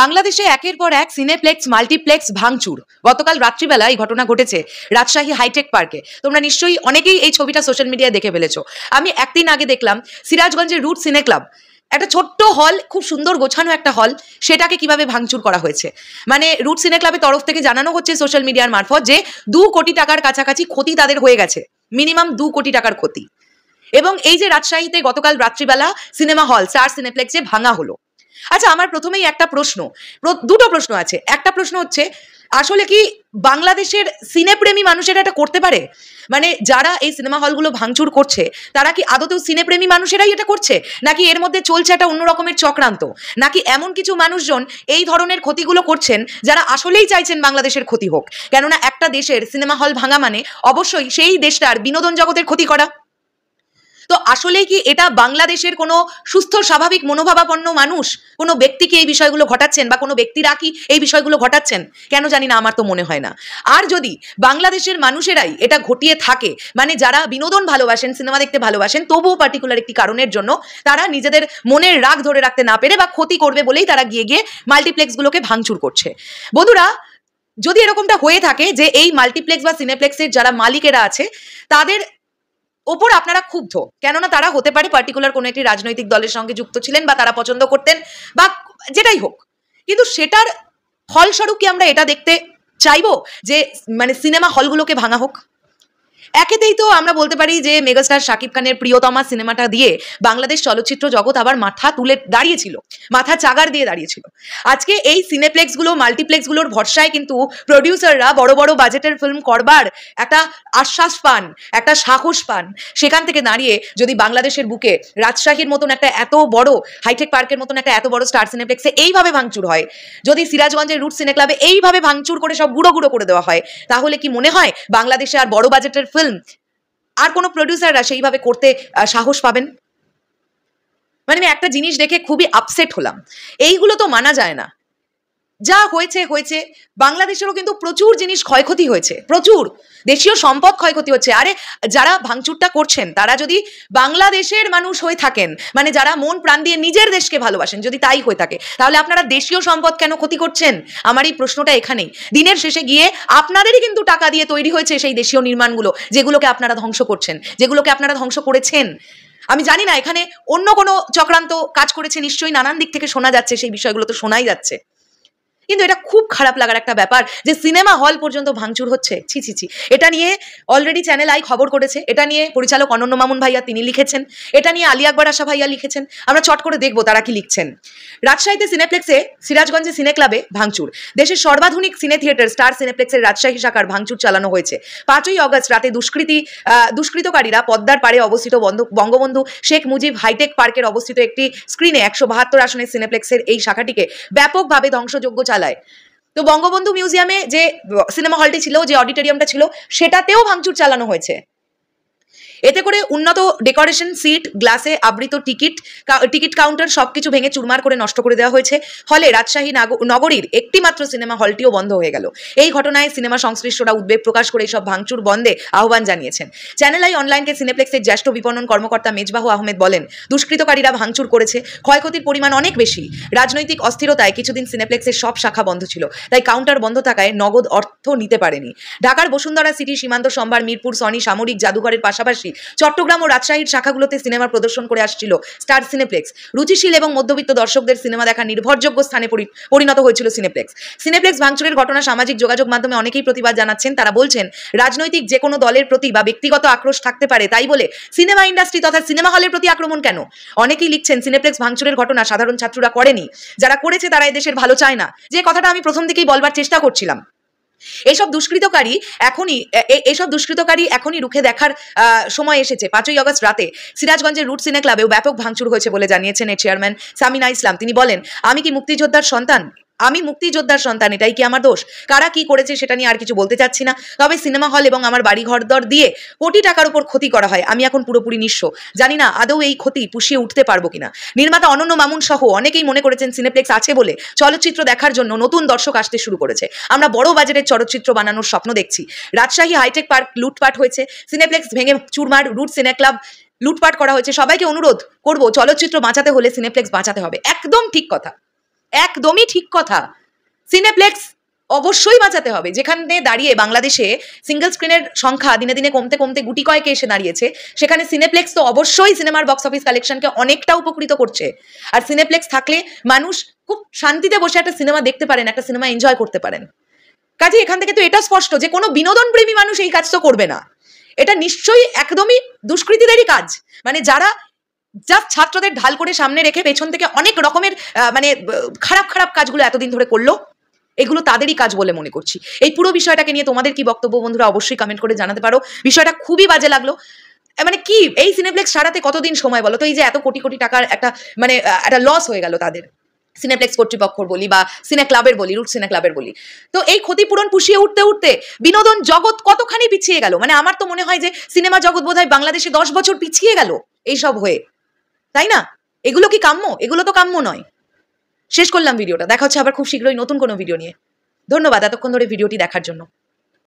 বাংলাদেশে একের পর এক সিনেপ্লেক্স মাল্টিপ্লেক্স ভাঙচুর গতকাল রাত্রিবেলা এই ঘটনা ঘটেছে রাজশাহী হাইটেক পার্কে তোমরা নিশ্চয়ই অনেকেই এই ছবিটা সোশ্যাল মিডিয়ায় দেখে ফেলেছো আমি একদিন আগে দেখলাম সিরাজগঞ্জের রুট সিনে ক্লাব একটা ছোট্ট হল খুব সুন্দর গোছানো একটা হল সেটাকে কিভাবে ভাঙচুর করা হয়েছে মানে রুট সিনে ক্লাবের তরফ থেকে জানানো হচ্ছে সোশ্যাল মিডিয়ার মারফত যে দু কোটি টাকার কাছাকাছি ক্ষতি তাদের হয়ে গেছে মিনিমাম দু কোটি টাকার ক্ষতি এবং এই যে রাজশাহীতে গতকাল রাত্রিবেলা সিনেমা হল স্টার সিনেপ্লেক্সে ভাঙা হলো আচ্ছা আমার প্রথমেই একটা প্রশ্ন দুটো প্রশ্ন আছে একটা প্রশ্ন হচ্ছে আসলে কি বাংলাদেশের সিনেপ্রেমী মানুষেরা এটা করতে পারে মানে যারা এই সিনেমা হলগুলো ভাঙচুর করছে তারা কি আদতেও সিনেপ্রেমী মানুষেরাই এটা করছে নাকি এর মধ্যে চলছে একটা অন্য রকমের চক্রান্ত নাকি এমন কিছু মানুষজন এই ধরনের ক্ষতিগুলো করছেন যারা আসলেই চাইছেন বাংলাদেশের ক্ষতি হোক কেননা একটা দেশের সিনেমা হল ভাঙা মানে অবশ্যই সেই দেশটার বিনোদন জগতের ক্ষতি করা তো আসলে কি এটা বাংলাদেশের কোনো সুস্থ স্বাভাবিক মনোভাবাপন্ন মানুষ কোনো ব্যক্তিকে এই বিষয়গুলো ঘটাচ্ছেন বা কোনো ব্যক্তিরা কি এই বিষয়গুলো ঘটাচ্ছেন কেন জানি না আমার তো মনে হয় না আর যদি বাংলাদেশের মানুষেরাই এটা ঘটিয়ে থাকে মানে যারা বিনোদন ভালোবাসেন সিনেমা দেখতে ভালোবাসেন তবুও পার্টিকুলার একটি কারণের জন্য তারা নিজেদের মনের রাগ ধরে রাখতে না পেরে বা ক্ষতি করবে বলেই তারা গিয়ে গিয়ে মাল্টিপ্লেক্সগুলোকে ভাঙচুর করছে বন্ধুরা যদি এরকমটা হয়ে থাকে যে এই মাল্টিপ্লেক্স বা সিনেপ্লেক্সের যারা মালিকেরা আছে তাদের ওপর আপনারা ক্ষুব্ধ কেননা তারা হতে পারে পার্টিকুলার কোনো একটি রাজনৈতিক দলের সঙ্গে যুক্ত ছিলেন বা তারা পছন্দ করতেন বা যেটাই হোক কিন্তু সেটার ফলস্বরূপ কি আমরা এটা দেখতে চাইবো যে মানে সিনেমা হলগুলোকে ভাঙা হোক একেতেই তো আমরা বলতে পারি যে মেগাস্টার শাকিব খানের প্রিয়তমা সিনেমাটা দিয়ে বাংলাদেশ চলচ্চিত্র জগৎ আবার মাথা তুলে দাঁড়িয়েছিল মাথা চাগার দিয়ে দাঁড়িয়েছিল আজকে এই সিনেপ্লেক্সগুলো মাল্টিপ্লেক্সগুলোর ভরসায় কিন্তু প্রডিউসাররা বড় বড় বাজেটের ফিল্ম করবার একটা আশ্বাস পান একটা সাহস পান সেখান থেকে দাঁড়িয়ে যদি বাংলাদেশের বুকে রাজশাহীর মতন একটা এত বড় হাইটেক পার্কের মতন একটা এত বড় স্টার সিনেপ্লেক্সে এইভাবে ভাঙচুর হয় যদি সিরাজগঞ্জের রুট সিনে ক্লাবে এইভাবে ভাঙচুর করে সব গুঁড়ো গুঁড়ো করে দেওয়া হয় তাহলে কি মনে হয় বাংলাদেশে আর বড় বাজেটের ফিল্ম আর কোনো প্রডিউসাররা সেইভাবে করতে সাহস পাবেন মানে আমি একটা জিনিস দেখে খুবই আপসেট হলাম এইগুলো তো মানা যায় না যা হয়েছে হয়েছে বাংলাদেশেরও কিন্তু প্রচুর জিনিস ক্ষয়ক্ষতি হয়েছে প্রচুর দেশীয় সম্পদ ক্ষয়ক্ষতি হচ্ছে আরে যারা ভাঙচুরটা করছেন তারা যদি বাংলাদেশের মানুষ হয়ে থাকেন মানে যারা মন প্রাণ দিয়ে নিজের দেশকে ভালোবাসেন যদি তাই হয়ে থাকে তাহলে আপনারা দেশীয় সম্পদ কেন ক্ষতি করছেন আমার এই প্রশ্নটা এখানেই দিনের শেষে গিয়ে আপনাদেরই কিন্তু টাকা দিয়ে তৈরি হয়েছে সেই দেশীয় নির্মাণগুলো যেগুলোকে আপনারা ধ্বংস করছেন যেগুলোকে আপনারা ধ্বংস করেছেন আমি জানি না এখানে অন্য কোনো চক্রান্ত কাজ করেছে নিশ্চয়ই নানান দিক থেকে শোনা যাচ্ছে সেই বিষয়গুলো তো শোনাই যাচ্ছে কিন্তু এটা খুব খারাপ লাগার একটা ব্যাপার যে সিনেমা হল পর্যন্ত ভাঙচুর হচ্ছে ছি ছি ছি এটা নিয়ে অলরেডি চ্যানেল আই খবর করেছে এটা নিয়ে পরিচালক অনন্য মামুন ভাইয়া তিনি লিখেছেন এটা নিয়ে আলী আকবর আশা ভাইয়া লিখেছেন আমরা চট করে দেখবো তারা কি লিখছেন রাজশাহীতে সিনেপ্লেক্সে সিরাজগঞ্জে সিনে ক্লাবে ভাঙচুর দেশের সর্বাধুনিক সিনে থিয়েটার স্টার সিনেপ্লেক্সের রাজশাহী শাখার ভাঙচুর চালানো হয়েছে পাঁচই অগস্ট রাতে দুষ্কৃতি দুষ্কৃতকারীরা পদ্মার পাড়ে অবস্থিত বঙ্গবন্ধু শেখ মুজিব হাইটেক পার্কের অবস্থিত একটি স্ক্রিনে একশো বাহাত্তর আসনের সিনেপ্লেক্সের এই শাখাটিকে ব্যাপকভাবে ধ্বংসযোগ্য তালায় তো বঙ্গবন্ধু মিউজিয়ামে যে সিনেমা হলটি ছিল যে অডিটোরিয়ামটা ছিল সেটাতেও ভাঙচুর চালানো হয়েছে এতে করে উন্নত ডেকোরেশন সিট গ্লাসে আবৃত টিকিট টিকিট কাউন্টার সব কিছু ভেঙে চুরমার করে নষ্ট করে দেওয়া হয়েছে ফলে রাজশাহী নগরীর একটিমাত্র সিনেমা হলটিও বন্ধ হয়ে গেল এই ঘটনায় সিনেমা সংশ্লিষ্টরা উদ্বেগ প্রকাশ করে সব ভাঙচুর বন্ধে আহ্বান জানিয়েছেন চ্যানেল আই অনলাইনকে সিনেপ্লেক্সের জ্যেষ্ঠ বিপণন কর্মকর্তা মেজবাহু আহমেদ বলেন দুষ্কৃতকারীরা ভাঙচুর করেছে ক্ষয়ক্ষতির পরিমাণ অনেক বেশি রাজনৈতিক অস্থিরতায় কিছুদিন সিনেপ্লেক্সের সব শাখা বন্ধ ছিল তাই কাউন্টার বন্ধ থাকায় নগদ অর্থ নিতে পারেনি ঢাকার বসুন্ধরা সিটি সীমান্ত সম্ভার মিরপুর সনি সামরিক জাদুঘরের পাশাপাশি পাশাপাশি চট্টগ্রাম ও রাজশাহীর শাখাগুলোতে সিনেমা প্রদর্শন করে আসছিল স্টার সিনেপ্লেক্স রুচিশীল এবং মধ্যবিত্ত দর্শকদের সিনেমা দেখার নির্ভরযোগ্য স্থানে পরিণত হয়েছিল সিনেপ্লেক্স সিনেপ্লেক্স ভাঙচুরের ঘটনা সামাজিক যোগাযোগ মাধ্যমে অনেকেই প্রতিবাদ জানাচ্ছেন তারা বলছেন রাজনৈতিক যে কোনো দলের প্রতি বা ব্যক্তিগত আক্রোশ থাকতে পারে তাই বলে সিনেমা ইন্ডাস্ট্রি তথা সিনেমা হলের প্রতি আক্রমণ কেন অনেকেই লিখছেন সিনেপ্লেক্স ভাঙচুরের ঘটনা সাধারণ ছাত্ররা করেনি যারা করেছে তারা এদেশের ভালো চায় না যে কথাটা আমি প্রথম থেকেই বলবার চেষ্টা করছিলাম এইসব দুষ্কৃতকারী এখনই এইসব দুষ্কৃতকারী এখনই রুখে দেখার সময় এসেছে পাঁচই অগস্ট রাতে সিরাজগঞ্জের রুট সিনে ক্লাবেও ব্যাপক ভাঙচুর হয়েছে বলে জানিয়েছেন এর চেয়ারম্যান সামিনা ইসলাম তিনি বলেন আমি কি মুক্তিযোদ্ধার সন্তান আমি মুক্তিযোদ্ধার সন্তান এটাই কি আমার দোষ কারা কি করেছে সেটা নিয়ে আর কিছু বলতে চাচ্ছি না তবে সিনেমা হল এবং আমার বাড়ি ঘর দর দিয়ে কোটি টাকার উপর ক্ষতি করা হয় আমি এখন পুরোপুরি নিঃস্ব জানি না আদৌ এই ক্ষতি পুষিয়ে উঠতে পারবো কিনা নির্মাতা অনন্য মামুন সহ অনেকেই মনে করেছেন সিনেপ্লেক্স আছে বলে চলচ্চিত্র দেখার জন্য নতুন দর্শক আসতে শুরু করেছে আমরা বড় বাজেটের চলচ্চিত্র বানানোর স্বপ্ন দেখছি রাজশাহী হাইটেক পার্ক লুটপাট হয়েছে সিনেপ্লেক্স ভেঙে চুরমার রুট সিনে ক্লাব লুটপাট করা হয়েছে সবাইকে অনুরোধ করব চলচ্চিত্র বাঁচাতে হলে সিনেপ্লেক্স বাঁচাতে হবে একদম ঠিক কথা একদমই ঠিক কথা সিনেপ্লেক্স অবশ্যই বাঁচাতে হবে যেখানে দাঁড়িয়ে বাংলাদেশে সিঙ্গেল স্ক্রিনের সংখ্যা দিনে দিনে কমতে কমতে গুটি কয়েকে এসে দাঁড়িয়েছে সেখানে সিনেপ্লেক্স তো অবশ্যই সিনেমার বক্স অফিস কালেকশনকে অনেকটা উপকৃত করছে আর সিনেপ্লেক্স থাকলে মানুষ খুব শান্তিতে বসে একটা সিনেমা দেখতে পারেন একটা সিনেমা এনজয় করতে পারেন কাজে এখান থেকে তো এটা স্পষ্ট যে কোনো বিনোদন প্রেমী মানুষ এই কাজ তো করবে না এটা নিশ্চয়ই একদমই দুষ্কৃতীদেরই কাজ মানে যারা জাস্ট ছাত্রদের ঢাল করে সামনে রেখে পেছন থেকে অনেক রকমের মানে খারাপ খারাপ কাজগুলো এতদিন ধরে করলো এগুলো তাদেরই কাজ বলে মনে করছি এই পুরো বিষয়টাকে নিয়ে তোমাদের কি বক্তব্য বন্ধুরা অবশ্যই কমেন্ট করে জানাতে পারো বিষয়টা খুবই বাজে লাগলো মানে কি এই সিনেপ্লেক্স সারাতে কতদিন সময় বলো তো এই যে এত কোটি কোটি টাকার একটা মানে একটা লস হয়ে গেল তাদের সিনেপ্লেক্স কর্তৃপক্ষর বলি বা সিনে ক্লাবের বলি রুট সিনে ক্লাবের বলি তো এই ক্ষতিপূরণ পুষিয়ে উঠতে উঠতে বিনোদন জগৎ কতখানি পিছিয়ে গেল মানে আমার তো মনে হয় যে সিনেমা জগৎ বোধহয় বাংলাদেশে দশ বছর পিছিয়ে গেল এইসব হয়ে তাই না এগুলো কি কাম্য এগুলো তো কাম্য নয় শেষ করলাম ভিডিওটা দেখা হচ্ছে আবার খুব শীঘ্রই নতুন কোনো ভিডিও নিয়ে ধন্যবাদ এতক্ষণ ধরে ভিডিওটি দেখার জন্য